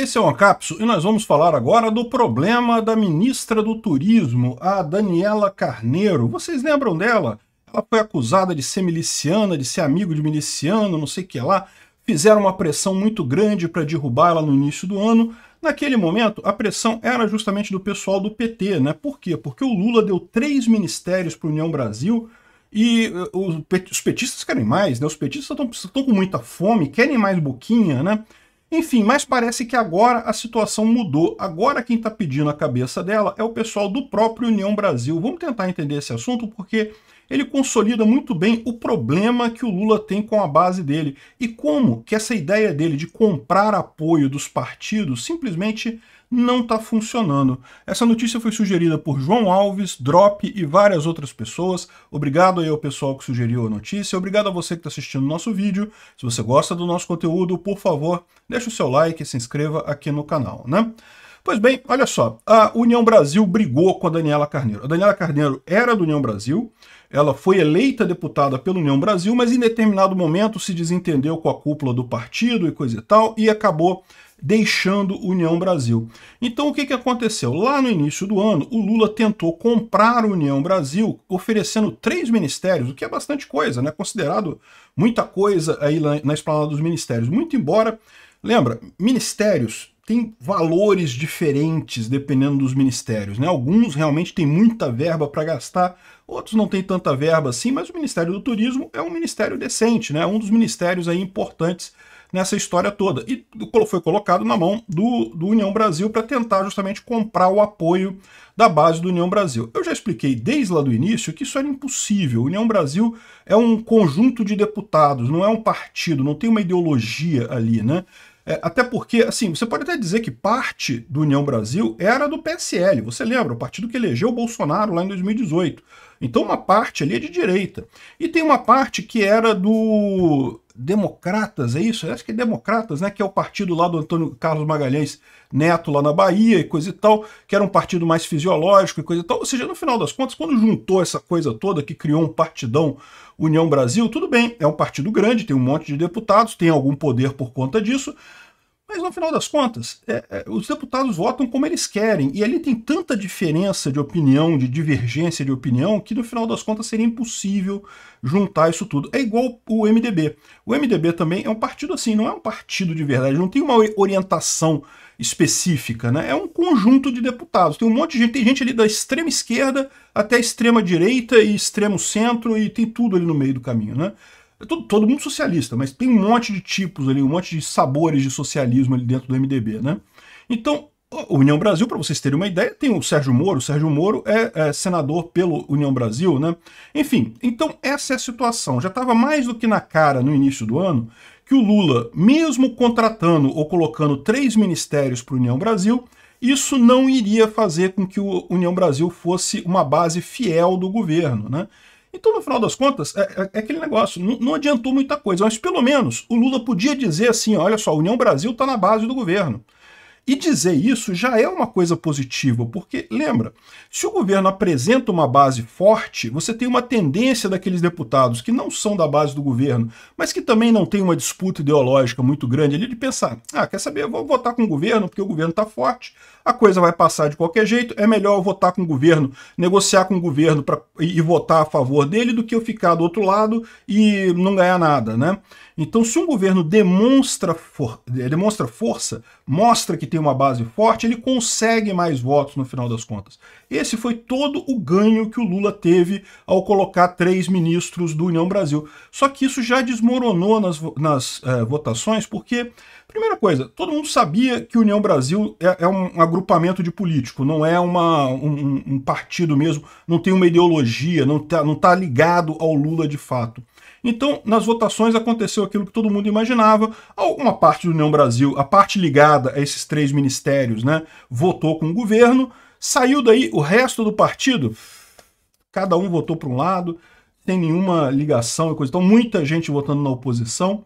Esse é o Ancapso e nós vamos falar agora do problema da ministra do Turismo, a Daniela Carneiro. Vocês lembram dela? Ela foi acusada de ser miliciana, de ser amigo de miliciano, não sei o que lá. Fizeram uma pressão muito grande para derrubar ela no início do ano. Naquele momento, a pressão era justamente do pessoal do PT, né? Por quê? Porque o Lula deu três ministérios para União Brasil e uh, os petistas querem mais, né? Os petistas estão com muita fome, querem mais boquinha, né? Enfim, mas parece que agora a situação mudou. Agora quem está pedindo a cabeça dela é o pessoal do próprio União Brasil. Vamos tentar entender esse assunto porque ele consolida muito bem o problema que o Lula tem com a base dele e como que essa ideia dele de comprar apoio dos partidos simplesmente não está funcionando. Essa notícia foi sugerida por João Alves, Drop e várias outras pessoas. Obrigado aí ao pessoal que sugeriu a notícia, obrigado a você que está assistindo o nosso vídeo. Se você gosta do nosso conteúdo, por favor, deixe o seu like e se inscreva aqui no canal, né? Pois bem, olha só, a União Brasil brigou com a Daniela Carneiro. A Daniela Carneiro era do União Brasil, ela foi eleita deputada pela União Brasil, mas em determinado momento se desentendeu com a cúpula do partido e coisa e tal, e acabou deixando União Brasil. Então o que, que aconteceu? Lá no início do ano, o Lula tentou comprar União Brasil, oferecendo três ministérios, o que é bastante coisa, né? considerado muita coisa aí na, na esplanada dos ministérios. Muito embora, lembra, ministérios têm valores diferentes dependendo dos ministérios. Né? Alguns realmente têm muita verba para gastar, outros não têm tanta verba assim, mas o Ministério do Turismo é um ministério decente, né? um dos ministérios aí importantes nessa história toda. E foi colocado na mão do, do União Brasil para tentar justamente comprar o apoio da base do União Brasil. Eu já expliquei desde lá do início que isso era impossível. O União Brasil é um conjunto de deputados, não é um partido, não tem uma ideologia ali, né? É, até porque, assim, você pode até dizer que parte do União Brasil era do PSL. Você lembra? O partido que elegeu o Bolsonaro lá em 2018. Então, uma parte ali é de direita. E tem uma parte que era do Democratas, é isso? Acho que é Democratas, né? Que é o partido lá do Antônio Carlos Magalhães Neto, lá na Bahia e coisa e tal, que era um partido mais fisiológico e coisa e tal. Ou seja, no final das contas, quando juntou essa coisa toda, que criou um partidão União Brasil, tudo bem, é um partido grande, tem um monte de deputados, tem algum poder por conta disso, mas no final das contas, é, é, os deputados votam como eles querem. E ali tem tanta diferença de opinião, de divergência de opinião, que no final das contas seria impossível juntar isso tudo. É igual o MDB. O MDB também é um partido assim, não é um partido de verdade, não tem uma orientação específica, né? É um conjunto de deputados. Tem um monte de gente, tem gente ali da extrema esquerda até a extrema direita e extremo centro, e tem tudo ali no meio do caminho, né? É todo, todo mundo socialista, mas tem um monte de tipos ali, um monte de sabores de socialismo ali dentro do MDB, né? Então, o União Brasil, para vocês terem uma ideia, tem o Sérgio Moro. O Sérgio Moro é, é, senador pelo União Brasil, né? Enfim, então essa é a situação. Já estava mais do que na cara no início do ano que o Lula, mesmo contratando ou colocando três ministérios para o União Brasil, isso não iria fazer com que o União Brasil fosse uma base fiel do governo, né? Então, no final das contas, é, é, é aquele negócio, não, não, adiantou muita coisa, mas pelo menos o Lula podia dizer assim, olha só, a União Brasil está na base do governo. E dizer isso já é uma coisa positiva, porque lembra, se o governo apresenta uma base forte, você tem uma tendência daqueles deputados que não são da base do governo, mas que também não tem uma disputa ideológica muito grande ali, de pensar: ah, quer saber, eu vou votar com o governo porque o governo está forte, a coisa vai passar de qualquer jeito, é melhor eu votar com o governo, negociar com o governo pra, e, e votar a favor dele do que eu ficar do outro lado e não ganhar nada, né? Então, se um governo demonstra, for, demonstra força, mostra que tem uma base forte, ele consegue mais votos no final das contas. Esse foi todo o ganho que o Lula teve ao colocar três ministros do União Brasil. Só que isso já desmoronou nas, nas eh, votações, porque, primeira coisa, todo mundo sabia que União Brasil é, é um agrupamento de político, não é uma, um, um partido mesmo, não tem uma ideologia, não está não tá ligado ao Lula de fato. Então, nas votações aconteceu aquilo que todo mundo imaginava. Alguma parte do União Brasil, a parte ligada a esses três ministérios, né, votou com o governo. Saiu daí o resto do partido, cada um votou para um lado, sem nenhuma ligação e coisa. Então, muita gente votando na oposição.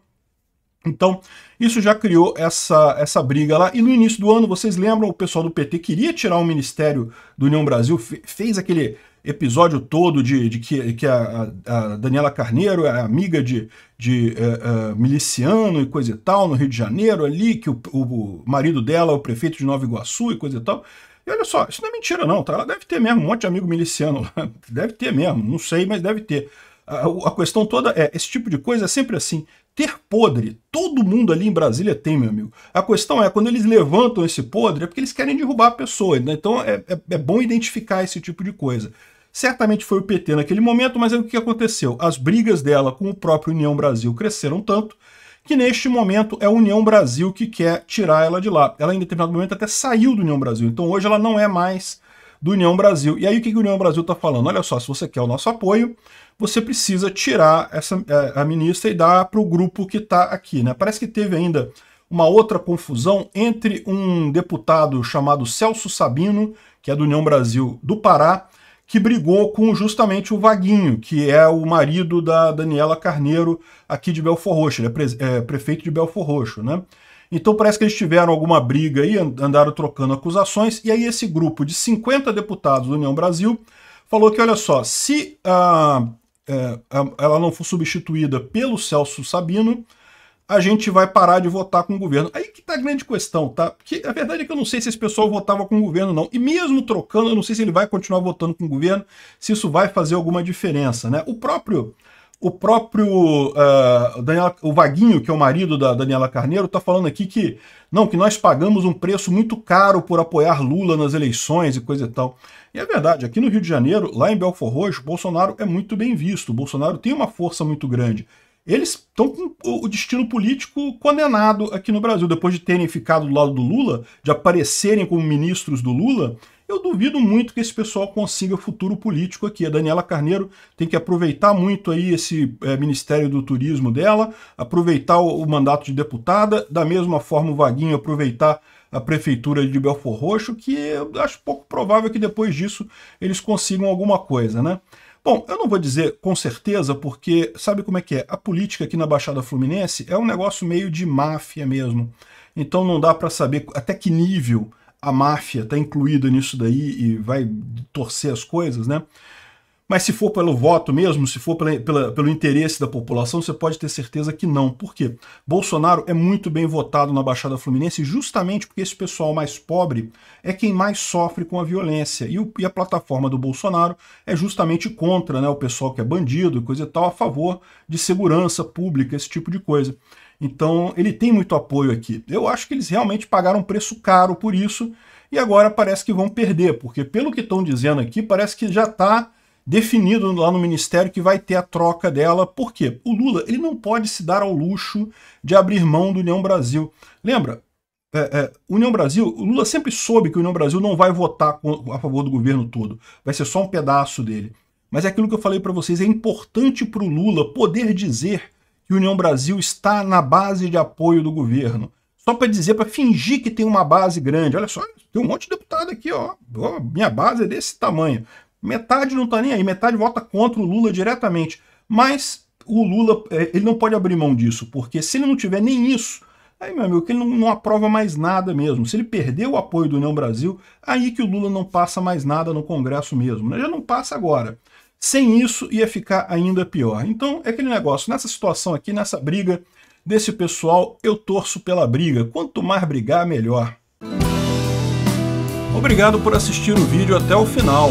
Então, isso já criou essa, essa briga lá. E no início do ano, vocês lembram, o pessoal do PT queria tirar o Ministério do União Brasil, fez aquele episódio todo de, de que, que a, a, Daniela Carneiro é amiga de, de é, é, miliciano e coisa e tal, no Rio de Janeiro, ali, que o, o, marido dela é o prefeito de Nova Iguaçu e coisa e tal. E olha só, isso não é mentira, não, tá? Ela deve ter mesmo um monte de amigo miliciano lá. Deve ter mesmo, não sei, mas deve ter. A, a questão toda é: esse tipo de coisa é sempre assim ter podre. Todo mundo ali em Brasília tem, meu amigo. A questão é, quando eles levantam esse podre, é porque eles querem derrubar a pessoa. Né? Então é, é, é, bom identificar esse tipo de coisa. Certamente foi o PT naquele momento, mas aí o que aconteceu? As brigas dela com o próprio União Brasil cresceram tanto que neste momento é a União Brasil que quer tirar ela de lá. Ela em determinado momento até saiu do União Brasil, então hoje ela não é mais do União Brasil. E aí o que, que a União Brasil está falando? Olha só, se você quer o nosso apoio, você precisa tirar essa, é, a ministra e dar para o grupo que está aqui. Né? Parece que teve ainda uma outra confusão entre um deputado chamado Celso Sabino, que é do União Brasil do Pará, que brigou com justamente o Vaguinho, que é o marido da Daniela Carneiro aqui de Belfor Roxo, ele é, pre é prefeito de Belfor Roxo, né? Então parece que eles tiveram alguma briga aí, andaram trocando acusações, e aí esse grupo de 50 deputados do União Brasil falou que, olha só, se a, a, é, a, ela não for substituída pelo Celso Sabino, a gente vai parar de votar com o governo. Aí que tá a grande questão, tá? Porque a verdade é que eu não sei se esse pessoal votava com o governo não. E mesmo trocando, eu não sei se ele vai continuar votando com o governo, se isso vai fazer alguma diferença, né? O próprio o próprio uh, Daniela, o Vaguinho, que é o marido da Daniela Carneiro, está falando aqui que não, que nós pagamos um preço muito caro por apoiar Lula nas eleições e coisa e tal. E é verdade, aqui no Rio de Janeiro, lá em Belfort Roxo, Bolsonaro é muito bem visto. O Bolsonaro tem uma força muito grande eles estão com o destino político condenado aqui no Brasil. Depois de terem ficado do lado do Lula, de aparecerem como ministros do Lula, eu duvido muito que esse pessoal consiga futuro político aqui. A Daniela Carneiro tem que aproveitar muito aí esse é, Ministério do Turismo dela, aproveitar o, o mandato de deputada, da mesma forma o Vaguinho aproveitar a prefeitura de Belfor Roxo, que eu acho pouco provável que depois disso eles consigam alguma coisa, né? Bom, eu não vou dizer com certeza, porque sabe como é que é? A política aqui na Baixada Fluminense é um negócio meio de máfia mesmo. Então não dá para saber até que nível a máfia está incluída nisso daí e vai torcer as coisas, né? Mas se for pelo voto mesmo, se for pela, pela, pelo interesse da população, você pode ter certeza que não. Por quê? Bolsonaro é muito bem votado na Baixada Fluminense justamente porque esse pessoal mais pobre é quem mais sofre com a violência. E, o, e a plataforma do Bolsonaro é justamente contra né, o pessoal que é bandido e coisa e tal, a favor de segurança pública, esse tipo de coisa. Então ele tem muito apoio aqui. Eu acho que eles realmente pagaram um preço caro por isso e agora parece que vão perder, porque pelo que estão dizendo aqui, parece que já está definido lá no ministério que vai ter a troca dela. Por quê? O Lula ele não pode se dar ao luxo de abrir mão do União Brasil. Lembra? É, é, União Brasil, o Lula sempre soube que o União Brasil não vai votar a favor do governo todo, vai ser só um pedaço dele. Mas é aquilo que eu falei para vocês, é importante para o Lula poder dizer que o União Brasil está na base de apoio do governo. Só para dizer, para fingir que tem uma base grande. Olha só, tem um monte de deputado aqui, ó. ó minha base é desse tamanho. Metade não está nem aí, metade vota contra o Lula diretamente. Mas o Lula, é, ele não pode abrir mão disso, porque se ele não tiver nem isso, aí, meu amigo, que ele não, não aprova mais nada mesmo. Se ele perder o apoio do União Brasil, aí que o Lula não passa mais nada no Congresso mesmo. Né? Já não passa agora. Sem isso, ia ficar ainda pior. Então, é aquele negócio, nessa situação aqui, nessa briga desse pessoal, eu torço pela briga. Quanto mais brigar, melhor. Obrigado por assistir o vídeo até o final.